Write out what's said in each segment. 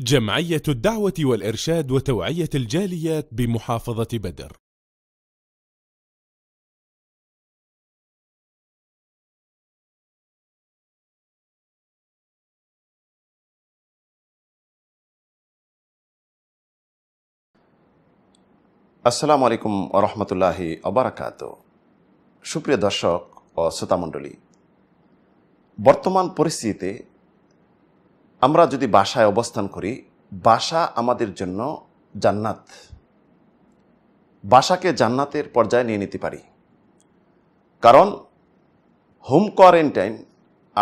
جمعية الدعوة والإرشاد وتوعية الجاليات بمحافظة بدر السلام عليكم ورحمة الله وبركاته شكرا দর্শক ও শ্রোতা মণ্ডলী বর্তমান আমরা যদি বাসায় অবস্থান করি বাসা আমাদের জন্য জান্নাত বাসাকে জান্নাতের পর্যায়ে নিয়ে নিতে পারি কারণ হোম কোয়ারেন্টাইন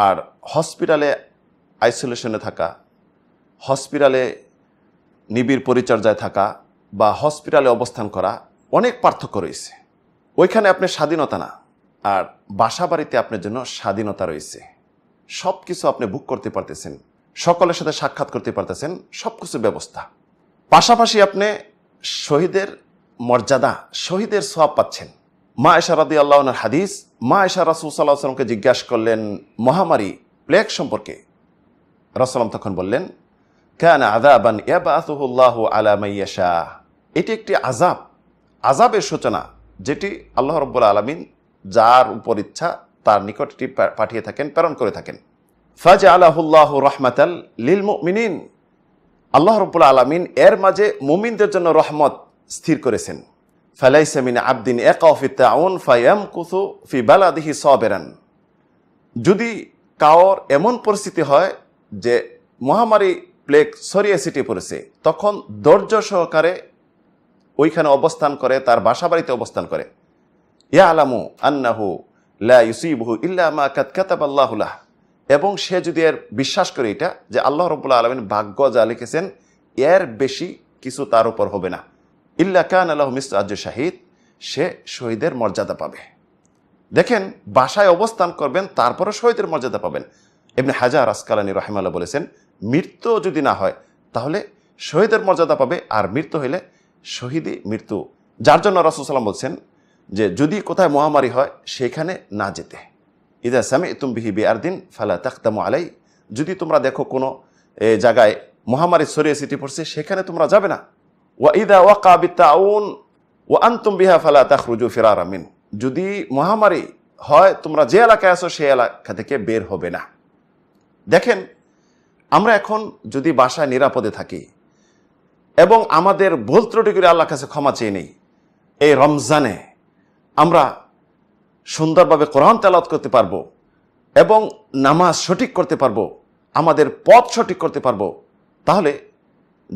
আর হসপিটালে আইসোলেশনে থাকা হসপিটালে নিবিড় পরিচর্যায় থাকা বা হসপিটালে অবস্থান করা অনেক পার্থক্য রয়েছে ওইখানে আপনি স্বাধীনতা না আর বাসা বাড়িতে আপনার জন্য স্বাধীনতা রয়েছে সব কিছু আপনি বুক করতে পারতেছেন সকলের সাথে সাক্ষাৎ করতে পারতেছেন সব কিছু ব্যবস্থা পাশাপাশি আপনি শহীদের মর্যাদা শহীদের সব পাচ্ছেন মা এশা রাদি আল্লাহনার হাদিস মা এশা রাসুল আসলামকে জিজ্ঞাসা করলেন মহামারী প্লেগ সম্পর্কে রাসালাম তখন বললেন কেন আদাবান আলামাইয়াশা এটি একটি আজাব আজাবের সূচনা যেটি আল্লাহ রব্বুল আলমিন যার উপর ইচ্ছা তার নিকটটি পাঠিয়ে থাকেন প্রেরণ করে থাকেন ফাজ আলাহুল্লাহ রহমাতাল লিল মিনিন আল্লাহ রবুল্লা আলমিন এর মাঝে মুমিনদের জন্য রহমত স্থির করেছেন ফালাইসামিন আবদিন একাউফি ফায়াম কুসু ফি বালাদিহি সবেরান যদি কাওর এমন পরিস্থিতি হয় যে মহামারী প্লেগ সরিয়ে সিটি পড়েছে তখন ধৈর্য সহকারে ওইখানে অবস্থান করে তার বাসা বাড়িতে অবস্থান করে ইয়া আলামু আন্নাহু লা ইউসিবহু ইল্লা মা কাত কাতাবাল্লাহুলাহ এবং সে যদি এর বিশ্বাস করে এটা যে আল্লাহ রবুল্লা আলমিন ভাগ্য যা লিখেছেন এর বেশি কিছু তার উপর হবে না ইল্লা কান আল্লাহ মিসরাজ্য শাহিদ সে শহীদের মর্যাদা পাবে দেখেন বাসায় অবস্থান করবেন তারপরে শহীদের মর্যাদা পাবেন এমনি হাজার আসকালানি রহিমাল্লাহ বলেছেন মৃত্যু যদি না হয় তাহলে শহীদের মর্যাদা পাবে আর মৃত্যু হইলে শহীদই মৃত্যু যার জন্য রসুল সাল্লাম বলছেন যে যদি কোথায় মহামারী হয় সেখানে না যেতে ইদা সামি তুমবিহি দিন ফালা তাখতামু আলাই যদি তোমরা দেখো কোনো জায়গায় মহামারী ছড়িয়ে সিটি পড়ছে সেখানে তোমরা যাবে না ওয়া ইদা ওয়াকা আউন ও আন্তম বিহা ফালা তাখরুজু ফিরার আমিন যদি মহামারী হয় তোমরা যে এলাকায় আসো সেই এলাকা থেকে বের হবে না দেখেন আমরা এখন যদি বাসায় নিরাপদে থাকি এবং আমাদের ভুল ত্রুটি করে আল্লাহ কাছে ক্ষমা চেয়ে নেই এই রমজানে আমরা সুন্দরভাবে কোরআন তেলাত করতে পারবো এবং নামাজ সঠিক করতে পারবো আমাদের পথ সঠিক করতে পারবো তাহলে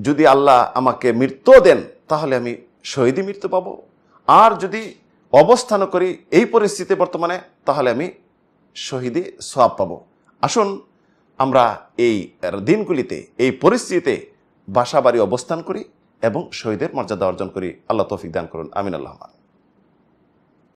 যদি আল্লাহ আমাকে মৃত্যু দেন তাহলে আমি শহীদই মৃত্যু পাবো আর যদি অবস্থান করি এই পরিস্থিতি বর্তমানে তাহলে আমি শহীদই সব পাব আসুন আমরা এই দিনগুলিতে এই পরিস্থিতিতে বাসা বাড়ি অবস্থান করি এবং শহীদের মর্যাদা অর্জন করি আল্লাহ তৌফিক দান করুন আমিন আল্লাহমান